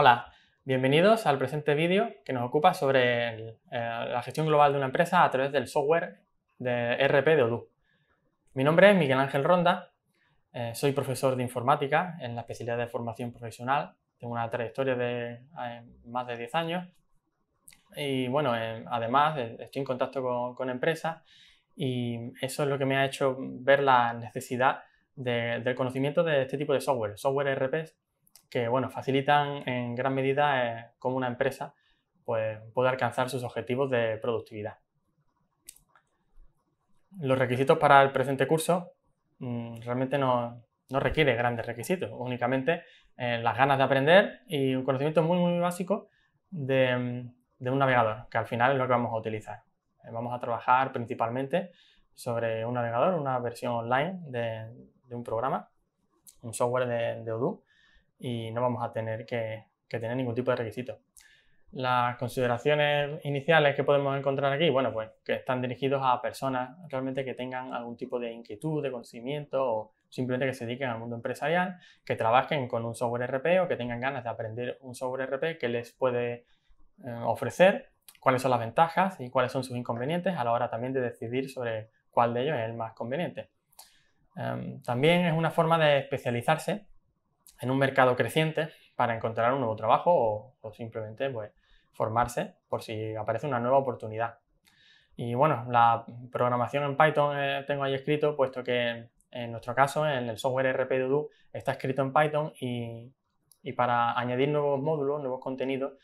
Hola, bienvenidos al presente vídeo que nos ocupa sobre eh, la gestión global de una empresa a través del software de RP de Odoo. Mi nombre es Miguel Ángel Ronda, eh, soy profesor de informática en la especialidad de formación profesional, tengo una trayectoria de eh, más de 10 años y bueno, además estoy en contacto con, empresas y eso es lo que me ha hecho ver la necesidad del conocimiento de este tipo de software, software RP que bueno, facilitan en gran medida eh, cómo una empresa pues, puede alcanzar sus objetivos de productividad. Los requisitos para el presente curso mm, realmente no, requiere grandes requisitos, únicamente eh, las ganas de aprender y un conocimiento muy, muy básico mm, de, un navegador, que al final es lo que vamos a utilizar. Eh, vamos a trabajar principalmente sobre un navegador, una versión online de, un programa, un software de, de Odoo, y no vamos a tener que, tener ningún tipo de requisito. Las consideraciones iniciales que podemos encontrar aquí, bueno, pues que están dirigidos a personas realmente que tengan algún tipo de inquietud, de conocimiento o simplemente que se dediquen al mundo empresarial, que trabajen con un software RP o que tengan ganas de aprender un software RP que les puede eh, ofrecer, cuáles son las ventajas y cuáles son sus inconvenientes a la hora también de decidir sobre cuál de ellos es el más conveniente. Em, también es una forma de especializarse en un mercado creciente para encontrar un nuevo trabajo o, simplemente pues, formarse por si aparece una nueva oportunidad. Y bueno, la programación en Python eh, tengo ahí escrito, puesto que en nuestro caso, en el software RPDU está escrito en Python y, para añadir nuevos módulos, nuevos contenidos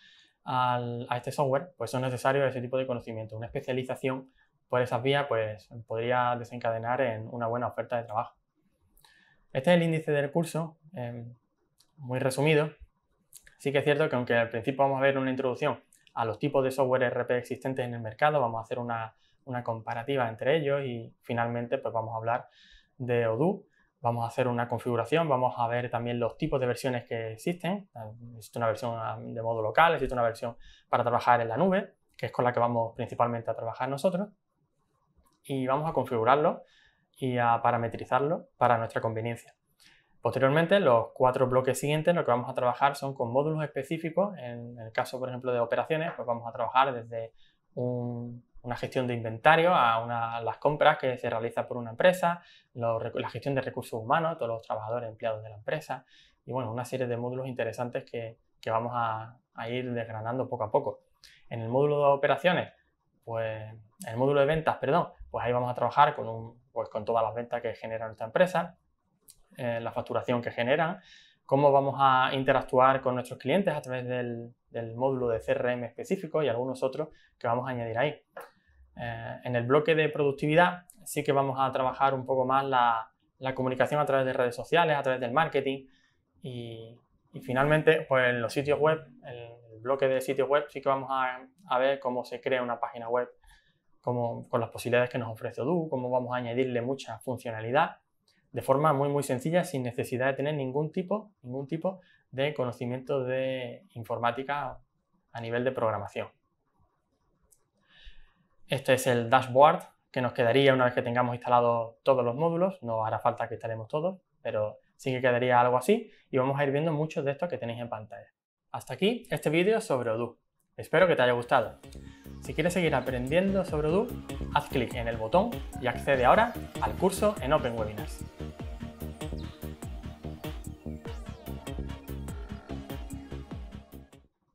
a este software, pues son necesarios ese tipo de conocimiento Una especialización por esas vías pues, podría desencadenar en una buena oferta de trabajo. Este es el índice del curso. Em, muy resumido, sí que es cierto que aunque al principio vamos a ver una introducción a los tipos de software RP existentes en el mercado, vamos a hacer una, comparativa entre ellos y finalmente pues vamos a hablar de Odoo, vamos a hacer una configuración, vamos a ver también los tipos de versiones que existen, existe una versión ah, de modo local, existe una versión para trabajar en la nube, que es con la que vamos principalmente a trabajar nosotros, y vamos a configurarlo y a parametrizarlo para nuestra conveniencia. Posteriormente, los cuatro bloques siguientes lo que vamos a trabajar son con módulos específicos. En el caso, por ejemplo, de operaciones, pues vamos a trabajar desde una gestión de inventario a una, las compras que se realiza por una empresa, la gestión de recursos humanos, todos los trabajadores empleados de la empresa y bueno, una serie de módulos interesantes que, vamos a, ir desgranando poco a poco. En el módulo de operaciones, pues el módulo de ventas, perdón, pues ahí vamos a trabajar con, un, pues, con todas las ventas que genera nuestra empresa, eh, la facturación que generan, cómo vamos a interactuar con nuestros clientes a través del, módulo de CRM específico y algunos otros que vamos a añadir ahí. Eh, en el bloque de productividad sí que vamos a trabajar un poco más la, comunicación a través de redes sociales, a través del marketing y, finalmente pues en los sitios web, en el bloque de sitios web sí que vamos a, ver cómo se crea una página web, cómo, con las posibilidades que nos ofrece Odoo, cómo vamos a añadirle mucha funcionalidad de forma muy muy sencilla sin necesidad de tener ningún tipo, ningún tipo de conocimiento de informática a nivel de programación. Este es el dashboard que nos quedaría una vez que tengamos instalados todos los módulos, no hará falta que instalemos todos, pero sí que quedaría algo así y vamos a ir viendo muchos de estos que tenéis en pantalla. Hasta aquí este vídeo sobre Odoo. Espero que te haya gustado. Si quieres seguir aprendiendo sobre Odoo, haz clic en el botón y accede ahora al curso en Open Webinars.